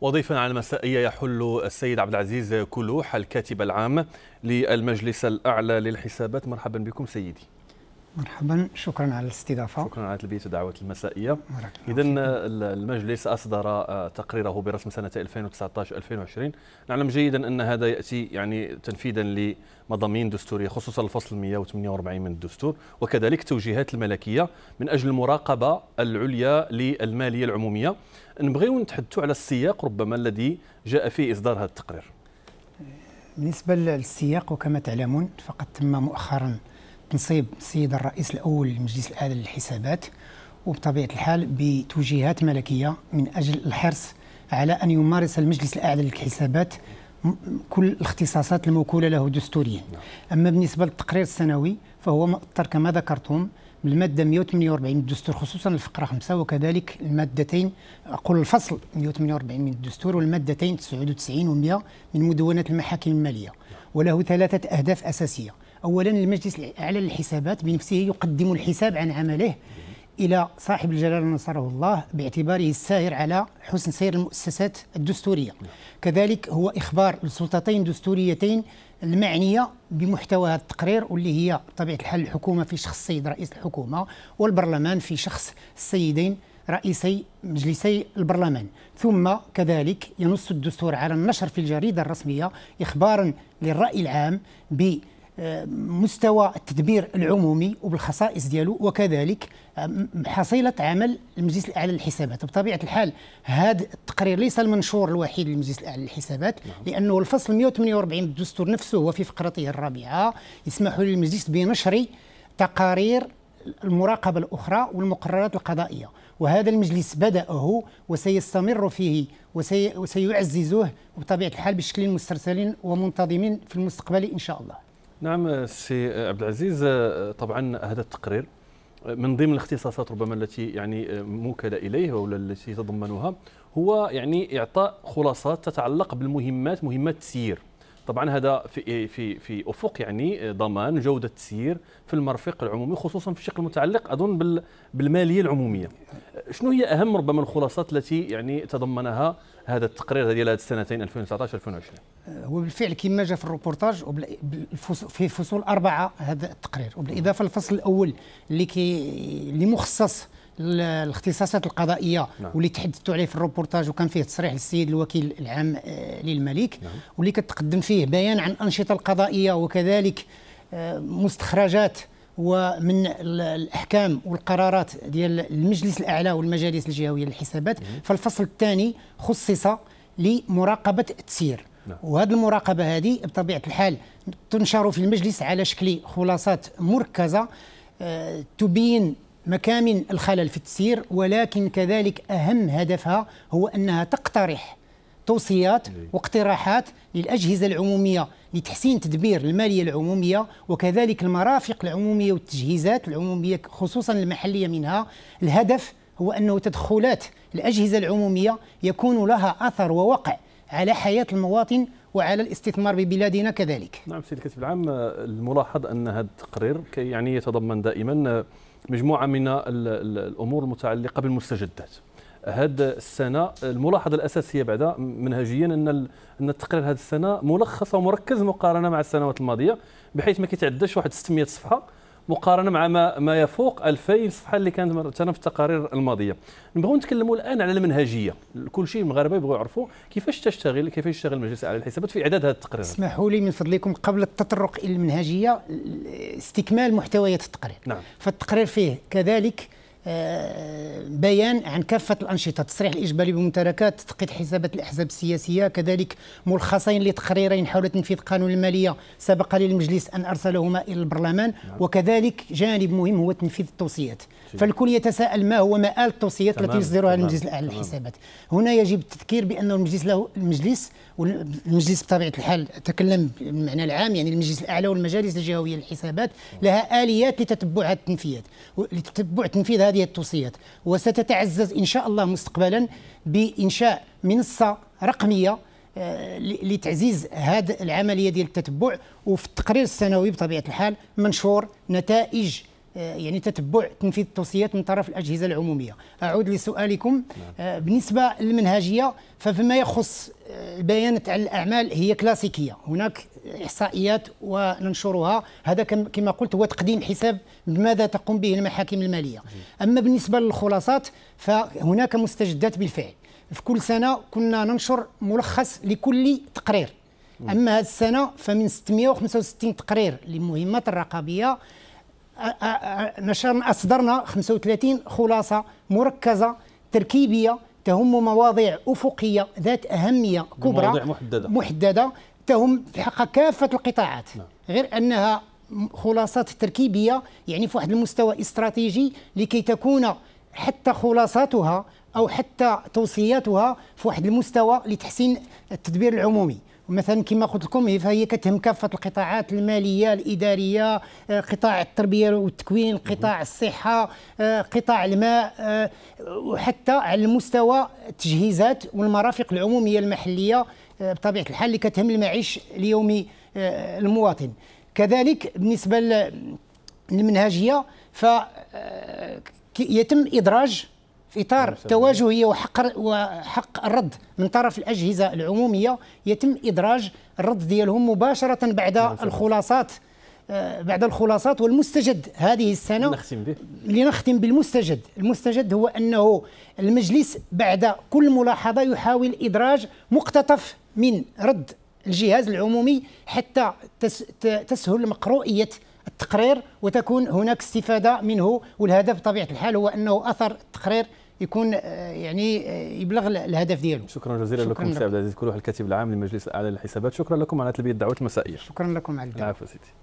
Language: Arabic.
وضيفا على المسائية يحل السيد عبد العزيز كلوح الكاتب العام للمجلس الأعلى للحسابات مرحبا بكم سيدي مرحبا شكرا على الاستضافه شكرا على تلبيه دعوتي المسائيه اذا المجلس اصدر آه، تقريره برسم سنه 2019 2020 نعلم جيدا ان هذا ياتي يعني تنفيذا لمضامين دستوريه خصوصا الفصل 148 من الدستور وكذلك توجيهات الملكيه من اجل المراقبه العليا للماليه العموميه نبغيو نتحدثوا على السياق ربما الذي جاء فيه اصدار هذا التقرير بالنسبه للسياق وكما تعلمون فقد تم مؤخرا تنصيب السيد الرئيس الاول لمجلس الاعلى للحسابات وبطبيعه الحال بتوجيهات ملكيه من اجل الحرص على ان يمارس المجلس الاعلى للحسابات كل الاختصاصات الموكوله له دستوريا. نعم. اما بالنسبه للتقرير السنوي فهو مؤطر كما ذكرتم بالماده 148 من الدستور خصوصا الفقره 5 وكذلك المادتين اقول الفصل 148 من الدستور والمادتين 99 و100 من مدونه المحاكم الماليه نعم. وله ثلاثه اهداف اساسيه. اولا المجلس الاعلى للحسابات بنفسه يقدم الحساب عن عمله الى صاحب الجلاله نصره الله باعتباره السائر على حسن سير المؤسسات الدستوريه كذلك هو اخبار السلطتين الدستوريتين المعنيه بمحتوى هذا التقرير واللي هي بطبيعه الحال الحكومه في شخص السيد رئيس الحكومه والبرلمان في شخص السيدين رئيسي مجلسي البرلمان ثم كذلك ينص الدستور على النشر في الجريده الرسميه اخبارا للراي العام ب مستوى التدبير العمومي وبالخصائص ديالو وكذلك حصيله عمل المجلس الاعلى للحسابات بطبيعه الحال هذا التقرير ليس المنشور الوحيد للمجلس الاعلى للحسابات نعم. لانه الفصل 148 الدستور نفسه هو في فقرته الرابعه يسمح للمجلس بنشر تقارير المراقبه الاخرى والمقررات القضائيه وهذا المجلس بدأه وسيستمر فيه وسي وسيعززه بطبيعة الحال بشكل مسترسل ومنتظم في المستقبل إن شاء الله نعم سي عبد العزيز آه، طبعا هذا التقرير من ضمن الاختصاصات ربما التي يعني آه، موكلة إليه أو التي تضمنها هو يعني إعطاء خلاصات تتعلق بالمهمات مهمات التسيير طبعا هذا في في في افق يعني ضمان جوده التسيير في المرفق العمومي خصوصا في الشق المتعلق اظن بالماليه العموميه شنو هي اهم ربما الخلاصات التي يعني تضمنها هذا التقرير ديال هذه السنتين 2019 2020 هو بالفعل كما جاء في الروبورتاج في فصول اربعه هذا التقرير وبالاضافه للفصل الاول اللي كي اللي مخصص الاختصاصات القضائيه نعم. واللي تحدثتوا عليه في الروبورتاج وكان فيه تصريح السيد الوكيل العام آه، للملك نعم. واللي كتقدم فيه بيان عن الانشطه القضائيه وكذلك آه، مستخرجات ومن الاحكام والقرارات ديال المجلس الاعلى والمجالس الجهويه للحسابات فالفصل الثاني خصص لمراقبه التسيير نعم. وهذه المراقبه هذه بطبيعه الحال تنشر في المجلس على شكل خلاصات مركزه آه، تبين مكامن الخلل في التسيير ولكن كذلك أهم هدفها هو أنها تقترح توصيات إيه. واقتراحات للأجهزة العمومية لتحسين تدبير المالية العمومية وكذلك المرافق العمومية والتجهيزات العمومية خصوصا المحلية منها الهدف هو أنه تدخلات الأجهزة العمومية يكون لها أثر ووقع على حياة المواطن وعلى الاستثمار ببلادنا كذلك نعم سيد الكاتب العام الملاحظ أن هذا التقرير يعني يتضمن دائما مجموعة من الأمور المتعلقة بالمستجدات هاد السنه الملاحظه الاساسيه بعد منهجيا ان ان التقرير هذا السنه ملخص ومركز مقارنه مع السنوات الماضيه بحيث ما كيتعداش واحد 600 صفحه مقارنه مع ما, ما يفوق 2000 صفحه اللي كانت مرتنا في التقارير الماضيه نبغوا نتكلموا الان على المنهجيه كل شيء المغاربه يبغوا يعرفوا كيفاش تشتغل كيفاش يشتغل المجلس الاعلى للحسابات في اعداد هذا التقرير اسمحوا لي من فضلكم قبل التطرق الى المنهجيه استكمال محتويات التقرير نعم. فالتقرير فيه كذلك آه، بيان عن كافه الانشطه التصريح الاجباري بالممتلكات تثقيف حسابات الاحزاب السياسيه كذلك ملخصين لتقريرين حول تنفيذ قانون الماليه سبق للمجلس ان ارسلهما الى البرلمان نعم. وكذلك جانب مهم هو تنفيذ التوصيات فالكل يتساءل ما هو مآل التوصيات التي يصدرها المجلس الاعلى للحسابات هنا يجب التذكير بأن المجلس له المجلس والمجلس بطبيعه الحال تكلم بالمعنى العام يعني المجلس الاعلى والمجالس الجهويه للحسابات نعم. لها اليات لتتبع التنفيذ التنفيذات لتتبع تنفيذ هذه هذه التوصيات وستتعزز إن شاء الله مستقبلا بإنشاء منصة رقمية آه، لتعزيز هذه العمليه ديال التتبع وفي التقرير السنوي بطبيعه الحال منشور نتائج آه، يعني تتبع تنفيذ التوصيات من طرف الاجهزه العموميه اعود لسؤالكم نعم. آه، بالنسبه للمنهجيه ففيما يخص آه، البيانات عن الاعمال هي كلاسيكيه هناك احصائيات وننشرها هذا كما قلت هو تقديم حساب بماذا تقوم به المحاكم الماليه اما بالنسبه للخلاصات فهناك مستجدات بالفعل في كل سنه كنا ننشر ملخص لكل تقرير اما هذه السنه فمن 665 تقرير للمهمات الرقابيه نشرنا اصدرنا 35 خلاصه مركزه تركيبيه تهم مواضيع افقيه ذات اهميه كبرى مواضيع محدده محدده تهم في حق كافه القطاعات نعم. غير انها خلاصات تركيبيه يعني في واحد المستوى استراتيجي لكي تكون حتى خلاصاتها او حتى توصياتها في واحد المستوى لتحسين التدبير العمومي مثلا كما قلت لكم فهي كتهم كافه القطاعات الماليه الاداريه آه، قطاع التربيه والتكوين قطاع الصحه آه، قطاع الماء آه، وحتى على المستوى التجهيزات والمرافق العموميه المحليه بطبيعه الحال اللي كتهم المعيش اليومي المواطن كذلك بالنسبه للمنهجيه ف يتم ادراج في إطار تواجهية وحق, وحق الرد من طرف الأجهزة العمومية يتم إدراج الرد ديالهم مباشرة بعد الخلاصات آه، بعد الخلاصات والمستجد هذه السنة نختم به لنختم بالمستجد المستجد هو أنه المجلس بعد كل ملاحظة يحاول إدراج مقتطف من رد الجهاز العمومي حتى تسهل مقروئية التقرير وتكون هناك استفادة منه والهدف بطبيعة الحال هو أنه أثر التقرير يكون آه، يعني آه، يبلغ الهدف ديالو شكرا جزيلا شكرا لكم سي عبد العزيز كلوح الكاتب العام لمجلس الاعلى للحسابات شكرا لكم على تلبيه الدعوه المسائيه شكرا لكم على الدعوه سيدي